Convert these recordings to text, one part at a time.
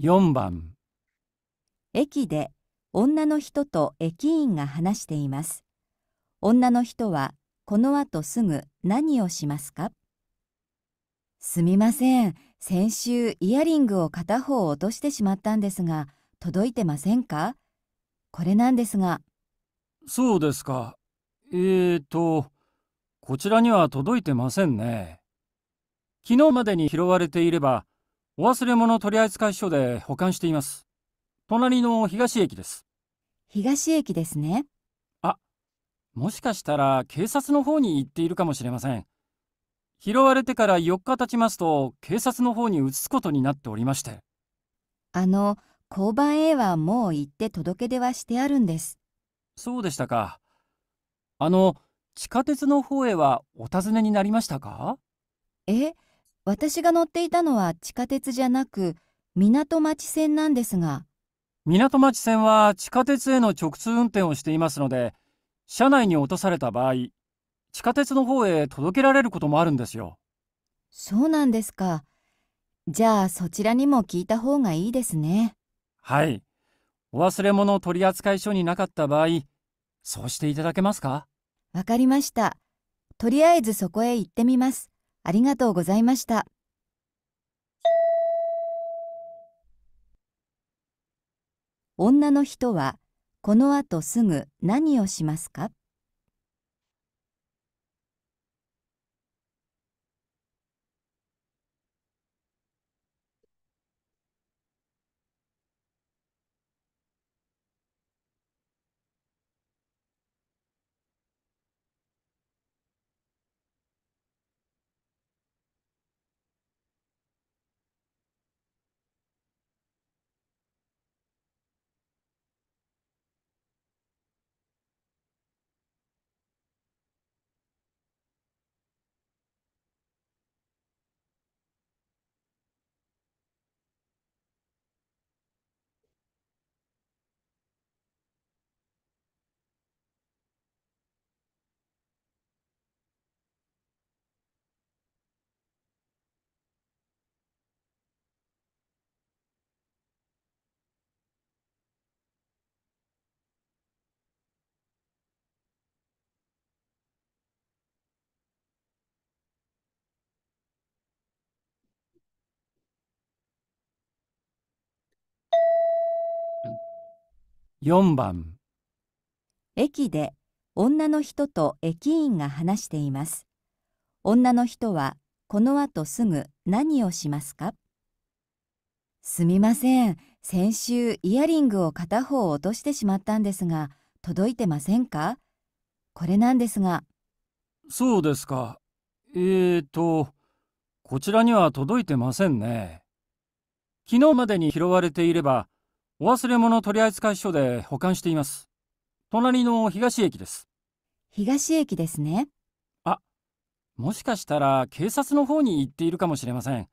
4番駅で女の人と駅員が話しています女の人はこの後すぐ何をしますかすみません先週イヤリングを片方落としてしまったんですが届いてませんかこれなんですがそうですかえーとこちらには届いてませんね昨日までに拾われていればお忘れ物取扱い所で保管しています。隣の東駅です。東駅ですね。あ、もしかしたら警察の方に行っているかもしれません。拾われてから4日経ちますと警察の方に移すことになっておりまして。あの、交番へはもう行って届け出はしてあるんです。そうでしたか。あの、地下鉄の方へはお尋ねになりましたかえ私が乗っていたのは地下鉄じゃなく港町線なんですが港町線は地下鉄への直通運転をしていますので車内に落とされた場合地下鉄の方へ届けられることもあるんですよそうなんですかじゃあそちらにも聞いた方がいいですねはいお忘れ物取扱書になかった場合そうしていただけますかわかりましたとりあえずそこへ行ってみますありがとうございました。女の人はこのあとすぐ何をしますか4番駅で女の人と駅員が話しています女の人はこの後すぐ何をしますかすみません先週イヤリングを片方落としてしまったんですが届いてませんかこれなんですがそうですかえーとこちらには届いてませんね昨日までに拾われていればお忘れ物取扱所で保管しています。隣の東駅です。東駅ですね。あ、もしかしたら警察の方に行っているかもしれません。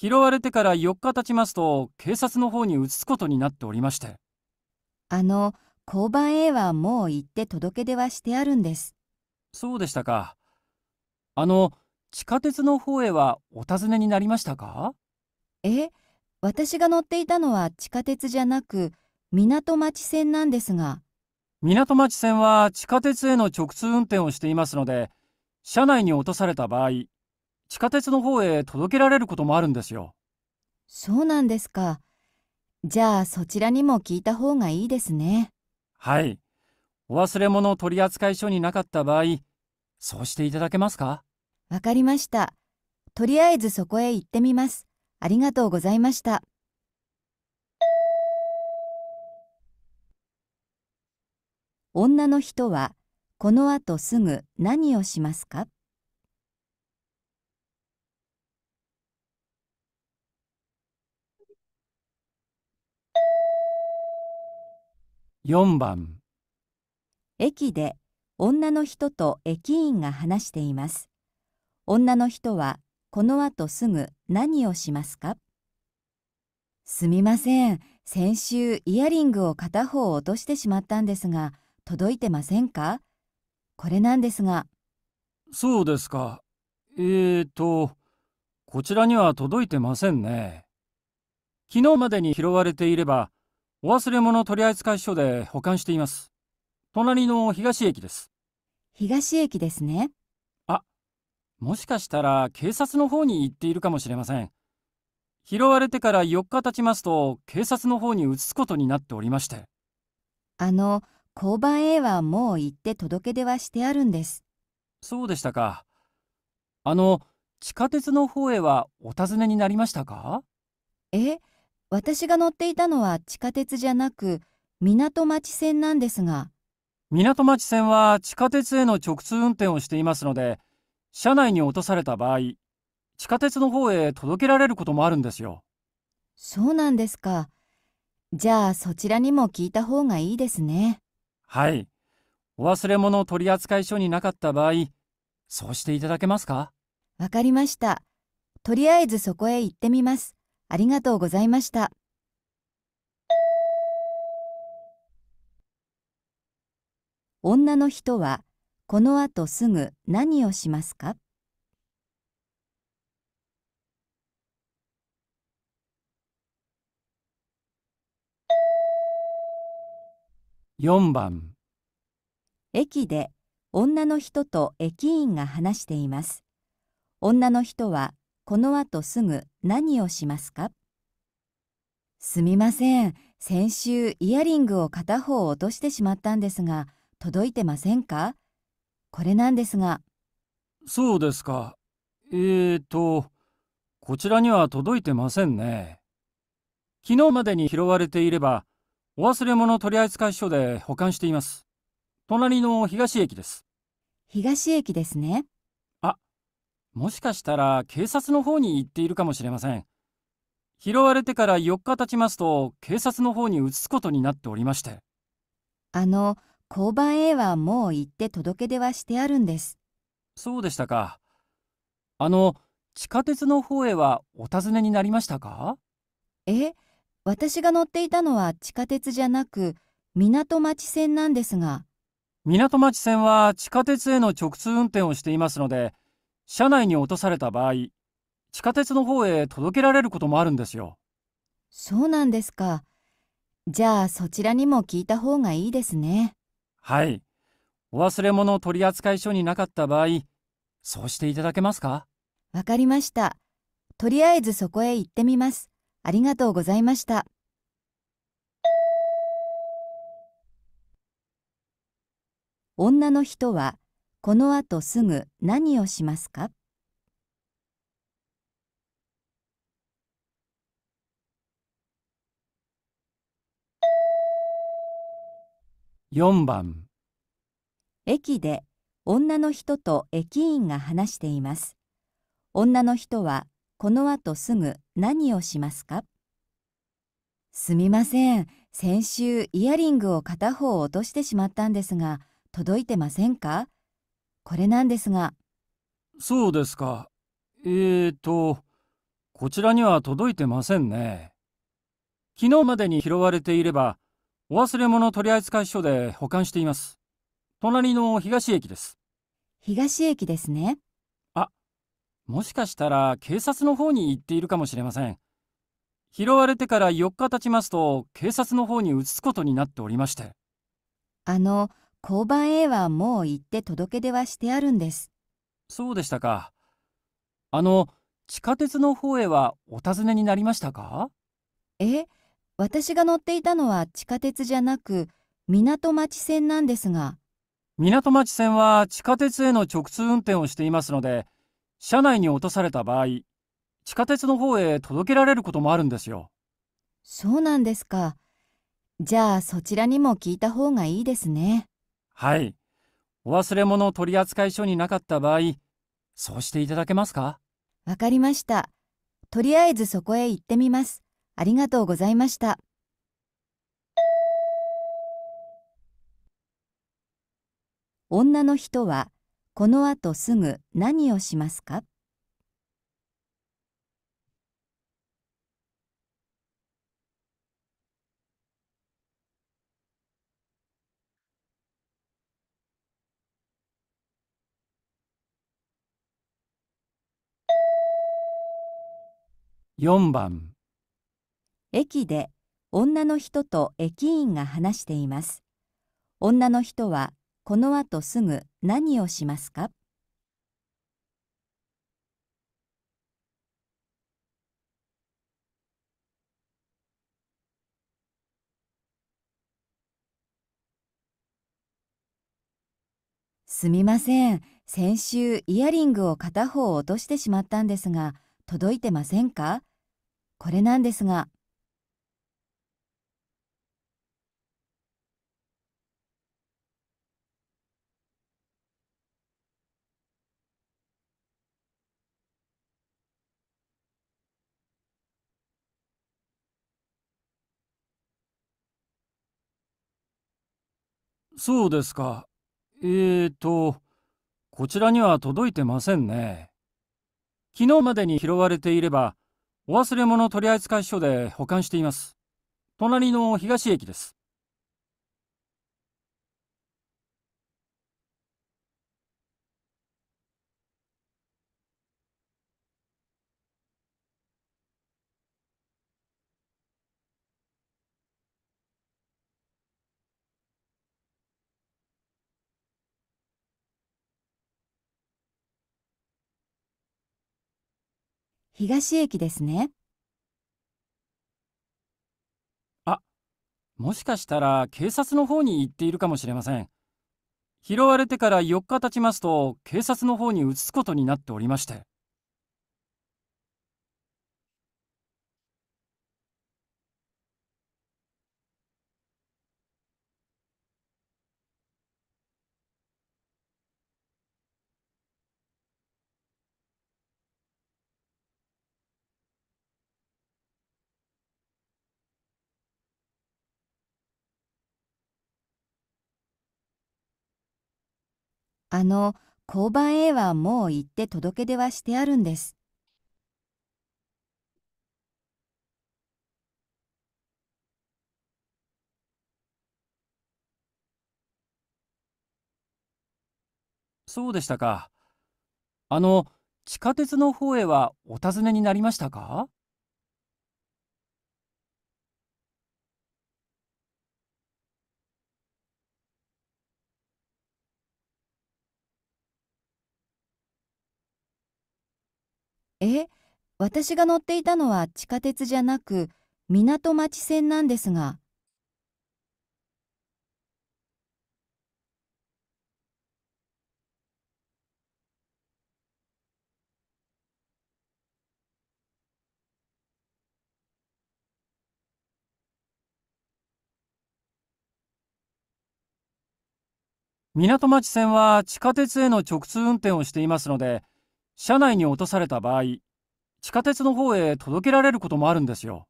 拾われてから4日経ちますと警察の方に移すことになっておりまして。あの、交番へはもう行って届け出はしてあるんです。そうでしたか。あの、地下鉄の方へはお尋ねになりましたかえ私が乗っていたのは地下鉄じゃなく港町線なんですが港町線は地下鉄への直通運転をしていますので車内に落とされた場合地下鉄の方へ届けられることもあるんですよそうなんですかじゃあそちらにも聞いた方がいいですねはいお忘れ物取扱書になかった場合そうしていただけますかわかりましたとりあえずそこへ行ってみますありがとうございました。女の人はこの後すぐ何をしますか4番駅で女の人と駅員が話しています女の人はこの後すぐ何をしますかすみません先週イヤリングを片方落としてしまったんですが届いてませんかこれなんですがそうですかえーとこちらには届いてませんね昨日までに拾われていればお忘れ物取扱い所で保管しています隣の東駅です東駅ですねもしかしたら警察の方に行っているかもしれません。拾われてから4日経ちますと警察の方に移すことになっておりまして。あの、交番へはもう行って届け出はしてあるんです。そうでしたか。あの、地下鉄の方へはお尋ねになりましたかえ、私が乗っていたのは地下鉄じゃなく、港町線なんですが。港町線は地下鉄への直通運転をしていますので、車内に落とされた場合、地下鉄の方へ届けられることもあるんですよ。そうなんですか。じゃあそちらにも聞いた方がいいですね。はい。お忘れ物取扱書になかった場合、そうしていただけますかわかりました。とりあえずそこへ行ってみます。ありがとうございました。女の人はこのあとすぐ何をしますか4番駅で女の人と駅員が話しています。女の人はこの後すぐ何をしますかすみません。先週イヤリングを片方落としてしまったんですが、届いてませんかこれなんですが。そうですか。えーと、こちらには届いてませんね。昨日までに拾われていれば、お忘れ物取扱所で保管しています。隣の東駅です。東駅ですね。あ、もしかしたら警察の方に行っているかもしれません。拾われてから4日経ちますと警察の方に移すことになっておりまして。あの、交番へはもう行って届け出はしてあるんです。そうでしたか。あの、地下鉄の方へはお尋ねになりましたかえ、私が乗っていたのは地下鉄じゃなく、港町線なんですが。港町線は地下鉄への直通運転をしていますので、車内に落とされた場合、地下鉄の方へ届けられることもあるんですよ。そうなんですか。じゃあそちらにも聞いた方がいいですね。はい。お忘れ物取扱書になかった場合、そうしていただけますかわかりました。とりあえずそこへ行ってみます。ありがとうございました。女の人はこの後すぐ何をしますか4番駅で女の人と駅員が話しています女の人はこの後すぐ何をしますかすみません先週イヤリングを片方落としてしまったんですが届いてませんかこれなんですがそうですかえーとこちらには届いてませんね昨日までに拾われていればお忘れ物取扱い所で保管しています。隣の東駅です。東駅ですね。あ、もしかしたら警察の方に行っているかもしれません。拾われてから4日経ちますと警察の方に移すことになっておりまして。あの、交番へはもう行って届け出はしてあるんです。そうでしたか。あの、地下鉄の方へはお尋ねになりましたかえ私が乗っていたのは地下鉄じゃなく港町線なんですが港町線は地下鉄への直通運転をしていますので車内に落とされた場合地下鉄の方へ届けられることもあるんですよそうなんですかじゃあそちらにも聞いた方がいいですねはいお忘れ物取扱所になかった場合そうしていただけますかわかりましたとりあえずそこへ行ってみますありがとうございました。女の人はこのあとすぐ何をしますか4番駅で女の人と駅員が話しています。女の人はこの後すぐ何をしますかすみません。先週イヤリングを片方落としてしまったんですが、届いてませんかこれなんですが。そうですか。えーと、こちらには届いてませんね。昨日までに拾われていれば、お忘れ物取扱所で保管しています。隣の東駅です。東駅ですね。あ、もしかしたら警察の方に行っているかもしれません。拾われてから4日経ちますと警察の方に移すことになっておりまして。あの交番へはもう行って届け出はしてあるんです。そうでしたか。あの、地下鉄の方へはお尋ねになりましたかえ私が乗っていたのは地下鉄じゃなく港町線なんですが。港町線は地下鉄への直通運転をしていますので車内に落とされた場合、地下鉄の方へ届けられることもあるんですよ。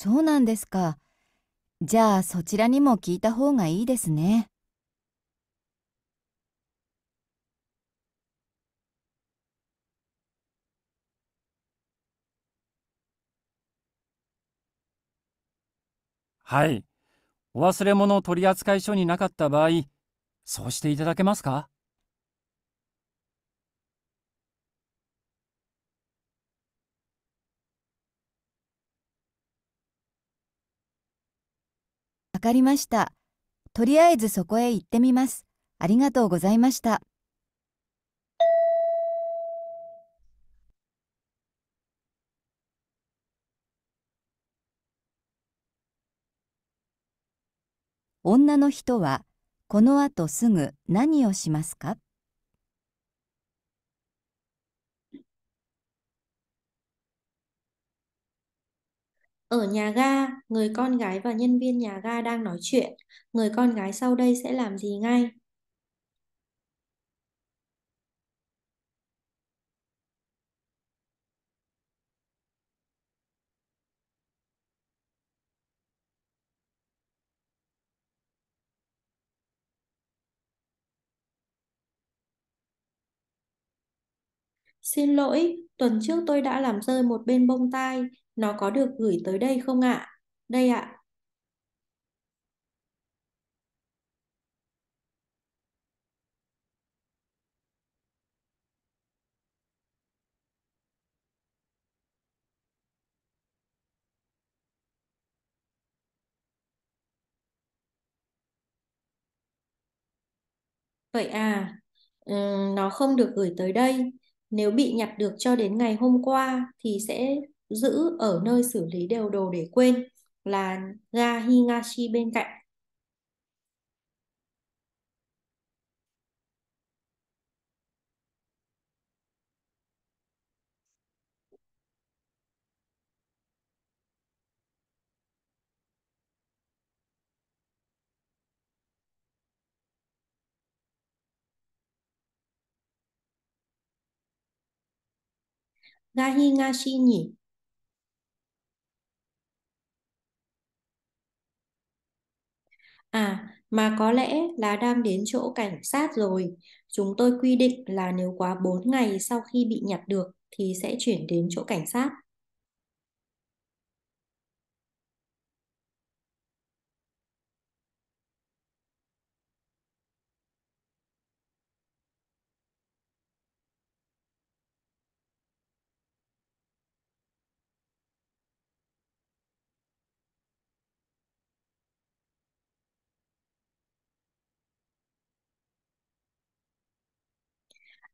そうなんですか。じゃあそちらにも聞いた方がいいですね。はい。お忘れ物取扱書になかった場合、そうしていただけますかわかりました。とりあえずそこへ行ってみます。ありがとうございました。女の人はこのあとすぐ何をしますか Ở nhà ga, người con gái và nhân viên nhà ga đang nói chuyện. Người con gái sau đây sẽ làm gì ngay? Xin lỗi, tuần trước tôi đã làm rơi một bên bông tai, nó có được gửi tới đây không ạ? Đây ạ. Vậy à, ừ, nó không được gửi tới đây. Nếu bị nhặt được cho đến ngày hôm qua thì sẽ giữ ở nơi xử lý đều đồ để quên là ga Higashi bên cạnh. Gahigashi nhỉ À, mà có lẽ là đang đến chỗ cảnh sát rồi. Chúng tôi quy định là nếu quá 4 ngày sau khi bị nhặt được thì sẽ chuyển đến chỗ cảnh sát.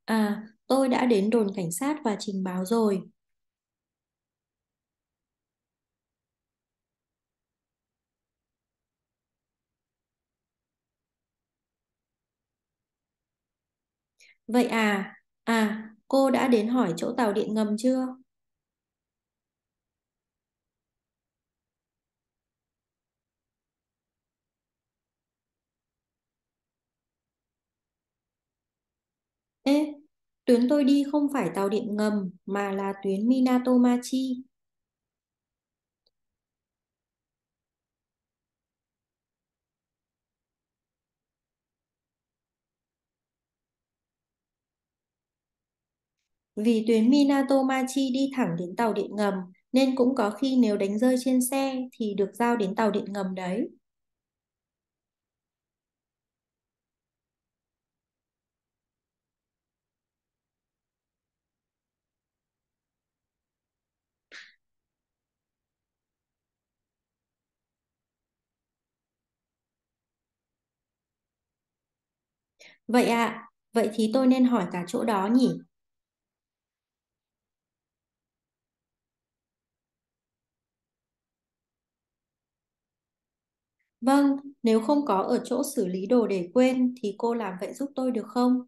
À, tôi đã đến đồn cảnh sát và trình báo rồi. Vậy à, à, cô đã đến hỏi chỗ tàu điện ngầm chưa? Ê, tuyến tôi đi không phải tàu điện ngầm mà là tuyến Minatomachi. Vì tuyến Minatomachi đi thẳng đến tàu điện ngầm nên cũng có khi nếu đánh rơi trên xe thì được giao đến tàu điện ngầm đấy. Vậy ạ, à, vậy thì tôi nên hỏi cả chỗ đó nhỉ? Vâng, nếu không có ở chỗ xử lý đồ để quên thì cô làm vậy giúp tôi được không?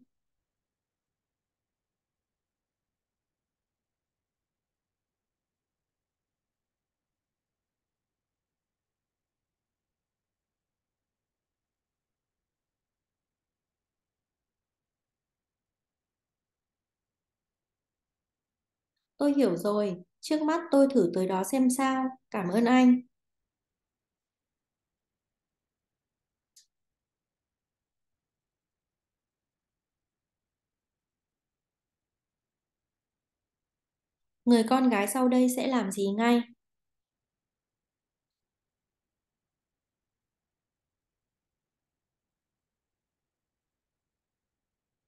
Tôi hiểu rồi, trước mắt tôi thử tới đó xem sao. Cảm ơn anh. Người con gái sau đây sẽ làm gì ngay?